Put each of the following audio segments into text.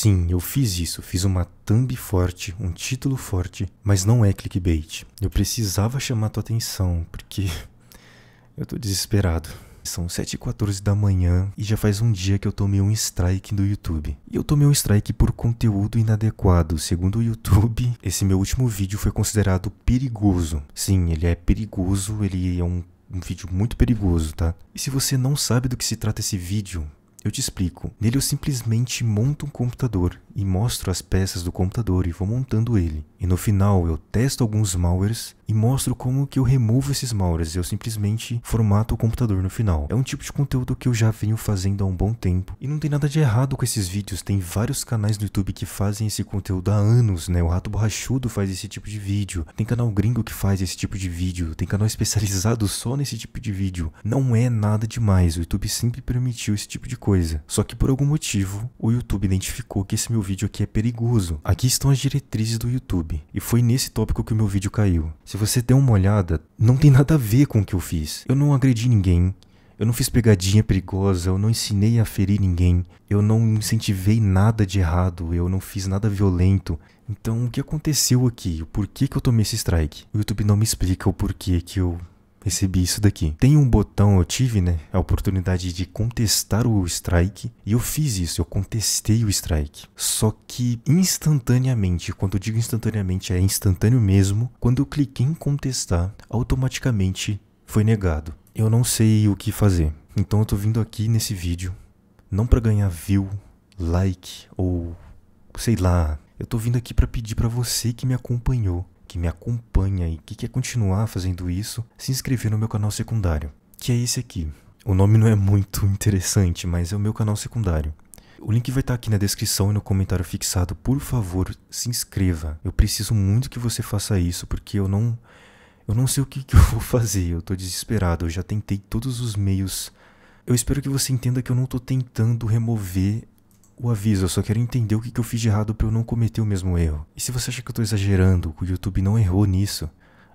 Sim, eu fiz isso, fiz uma thumb forte, um título forte, mas não é clickbait. Eu precisava chamar tua atenção, porque eu tô desesperado. São 7h14 da manhã e já faz um dia que eu tomei um strike do YouTube. E eu tomei um strike por conteúdo inadequado. Segundo o YouTube, esse meu último vídeo foi considerado perigoso. Sim, ele é perigoso, ele é um, um vídeo muito perigoso, tá? E se você não sabe do que se trata esse vídeo, eu te explico. Nele eu simplesmente monto um computador e mostro as peças do computador e vou montando ele. E no final eu testo alguns malwares e mostro como que eu removo esses malwares. Eu simplesmente formato o computador no final. É um tipo de conteúdo que eu já venho fazendo há um bom tempo. E não tem nada de errado com esses vídeos. Tem vários canais no YouTube que fazem esse conteúdo há anos, né? O Rato Borrachudo faz esse tipo de vídeo. Tem canal gringo que faz esse tipo de vídeo. Tem canal especializado só nesse tipo de vídeo. Não é nada demais. O YouTube sempre permitiu esse tipo de coisa. Só que por algum motivo, o YouTube identificou que esse meu vídeo aqui é perigoso. Aqui estão as diretrizes do YouTube. E foi nesse tópico que o meu vídeo caiu. Se você der uma olhada, não tem nada a ver com o que eu fiz. Eu não agredi ninguém. Eu não fiz pegadinha perigosa, eu não ensinei a ferir ninguém, eu não incentivei nada de errado, eu não fiz nada violento. Então, o que aconteceu aqui? O porquê que eu tomei esse strike? O YouTube não me explica o porquê que eu recebi isso daqui. Tem um botão, eu tive, né, a oportunidade de contestar o strike e eu fiz isso, eu contestei o strike. Só que instantaneamente, quando eu digo instantaneamente, é instantâneo mesmo, quando eu cliquei em contestar, automaticamente foi negado. Eu não sei o que fazer. Então eu tô vindo aqui nesse vídeo não para ganhar view, like ou sei lá. Eu tô vindo aqui para pedir para você que me acompanhou que me acompanha e que quer continuar fazendo isso, se inscrever no meu canal secundário, que é esse aqui. O nome não é muito interessante, mas é o meu canal secundário. O link vai estar aqui na descrição e no comentário fixado. Por favor, se inscreva. Eu preciso muito que você faça isso, porque eu não eu não sei o que, que eu vou fazer. Eu tô desesperado. Eu já tentei todos os meios. Eu espero que você entenda que eu não tô tentando remover o aviso, eu só quero entender o que, eu fiz de errado para eu não cometer o mesmo erro. E se você acha que eu tô exagerando, o YouTube não errou nisso.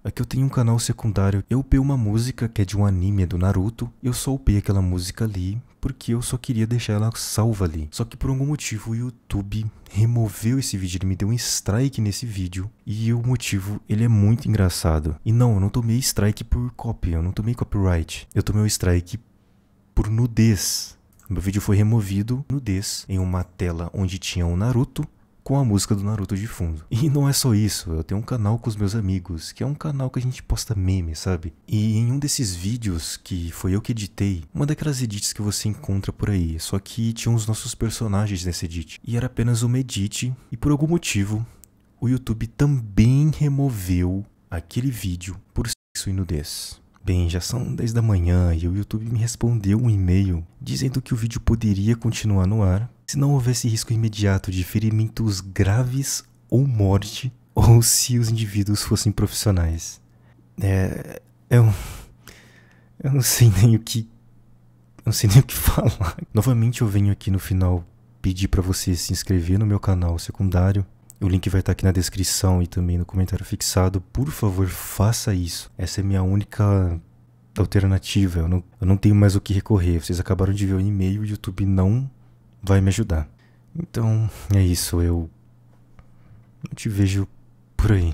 Aqui eu tenho um canal secundário, eu upei uma música que é de um anime do Naruto, eu só upei aquela música ali porque eu só queria deixar ela salva ali. Só que por algum motivo o YouTube removeu esse vídeo, ele me deu um strike nesse vídeo e o motivo, ele é muito engraçado. E não, eu não tomei strike por copy, eu não tomei copyright, eu tomei o um strike por nudez. Meu vídeo foi removido nudez em uma tela onde tinha o um Naruto com a música do Naruto de fundo. E não é só isso, eu tenho um canal com os meus amigos, que é um canal que a gente posta memes, sabe? E em um desses vídeos, que foi eu que editei, uma daquelas edits que você encontra por aí, só que tinham os nossos personagens nesse edit. E era apenas uma edit, e por algum motivo, o YouTube também removeu aquele vídeo por sexo e nudez. Bem, já são 10 da manhã e o YouTube me respondeu um e-mail dizendo que o vídeo poderia continuar no ar se não houvesse risco imediato de ferimentos graves ou morte ou se os indivíduos fossem profissionais. É. Eu. É eu não sei nem o que. Eu não sei nem o que falar. Novamente eu venho aqui no final pedir para você se inscrever no meu canal secundário o link vai estar aqui na descrição e também no comentário fixado. Por favor, faça isso. Essa é minha única alternativa. Eu não, eu não tenho mais o que recorrer. Vocês acabaram de ver o e-mail o YouTube não vai me ajudar. Então, é isso. Eu, eu te vejo por aí.